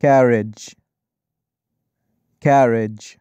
carriage carriage